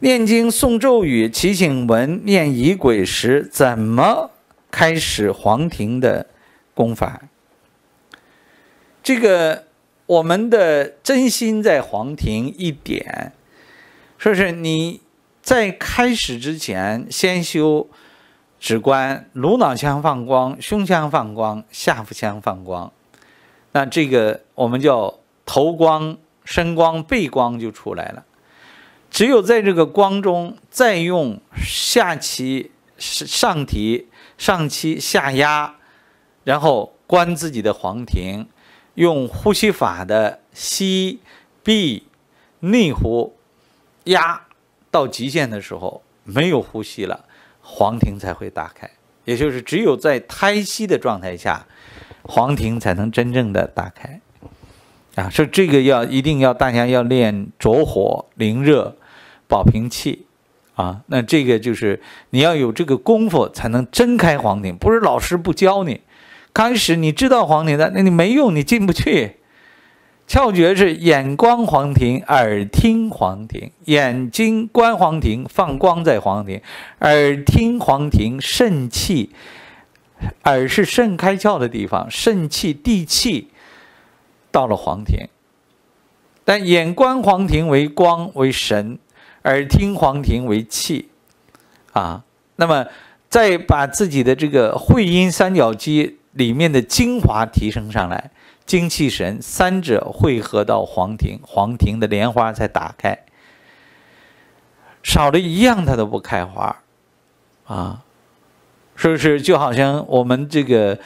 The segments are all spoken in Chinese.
念经、诵咒语、祈请文、念仪轨时，怎么开始黄庭的功法？这个，我们的真心在黄庭一点，说是你在开始之前，先修指关、颅脑腔放光、胸腔放光、下腹腔放光，那这个我们叫头光、身光、背光就出来了。只有在这个光中，再用下提上提上提下压，然后观自己的黄庭，用呼吸法的吸闭内呼压到极限的时候，没有呼吸了，黄庭才会打开。也就是只有在胎息的状态下，黄庭才能真正的打开啊！所以这个要一定要大家要练着火灵热。保平气，啊，那这个就是你要有这个功夫才能真开黄庭。不是老师不教你，开始你知道黄庭的，那你没用，你进不去。窍诀是眼观黄庭，耳听黄庭，眼睛观黄庭，放光在黄庭，耳听黄庭，肾气。耳是肾开窍的地方，肾气地气到了黄庭，但眼观黄庭为光为神。耳听黄庭为气，啊，那么再把自己的这个会阴三角肌里面的精华提升上来，精气神三者汇合到黄庭，黄庭的莲花才打开。少了一样它都不开花，啊，是不是就好像我们这个，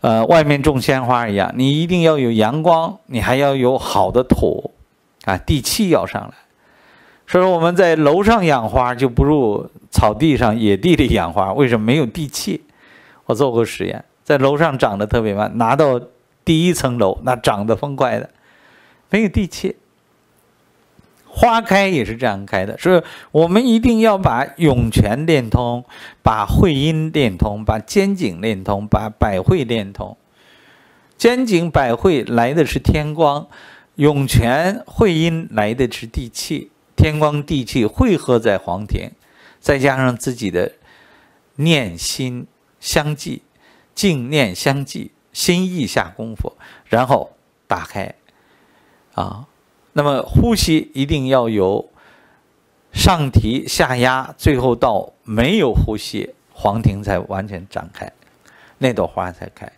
呃，外面种鲜花一样，你一定要有阳光，你还要有好的土，啊，地气要上来。所以说我们在楼上养花就不如草地上、野地里养花。为什么没有地气？我做过实验，在楼上长得特别慢，拿到第一层楼那长得疯快的，没有地气。花开也是这样开的。所以我们一定要把涌泉练通，把会阴练通，把肩颈练通，把百会练通。肩颈百会来的是天光，涌泉会阴来的是地气。天光地气汇合在黄庭，再加上自己的念心相继，静念相继，心意下功夫，然后打开啊。那么呼吸一定要由上提下压，最后到没有呼吸，黄庭才完全展开，那朵花才开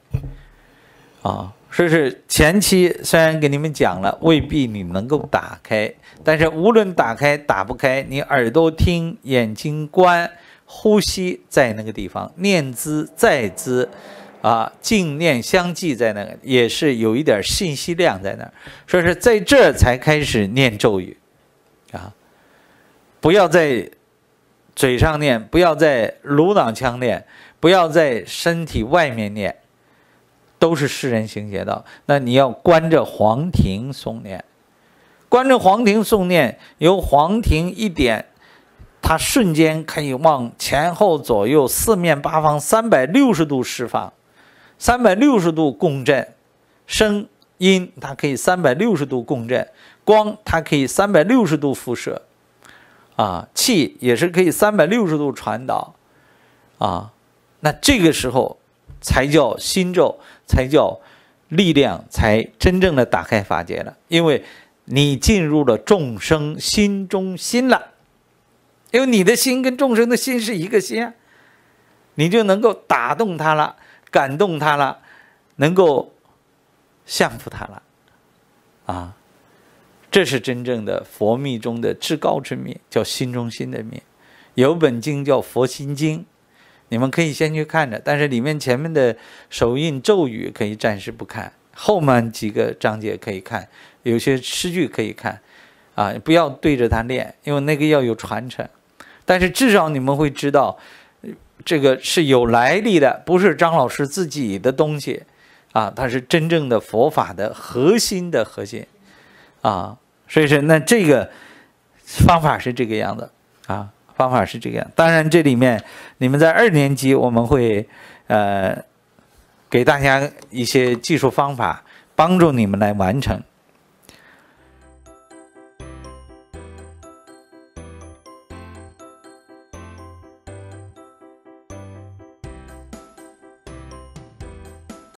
啊。说是前期虽然给你们讲了，未必你能够打开，但是无论打开打不开，你耳朵听，眼睛观，呼吸在那个地方，念兹在兹，啊，静念相继在那个，也是有一点信息量在那儿。说是在这才开始念咒语，啊，不要在嘴上念，不要在颅脑腔念，不要在身体外面念。都是世人行邪道，那你要关着黄庭诵念，关着黄庭诵念，由黄庭一点，它瞬间可以往前后左右四面八方三百六十度释放，三百六十度共振，声音它可以三百六十度共振，光它可以三百六十度辐射，啊，气也是可以三百六十度传导，啊，那这个时候。才叫心咒，才叫力量，才真正的打开法界了。因为你进入了众生心中心了，因为你的心跟众生的心是一个心，你就能够打动他了，感动他了，能够降服他了。啊，这是真正的佛密中的至高之密，叫心中心的密。有本经叫《佛心经》。你们可以先去看着，但是里面前面的手印咒语可以暂时不看，后面几个章节可以看，有些诗句可以看，啊，不要对着它念，因为那个要有传承。但是至少你们会知道，这个是有来历的，不是张老师自己的东西，啊，它是真正的佛法的核心的核心，啊，所以说那这个方法是这个样子，啊。方法是这个。当然这里面你们在二年级，我们会，呃，给大家一些技术方法，帮助你们来完成。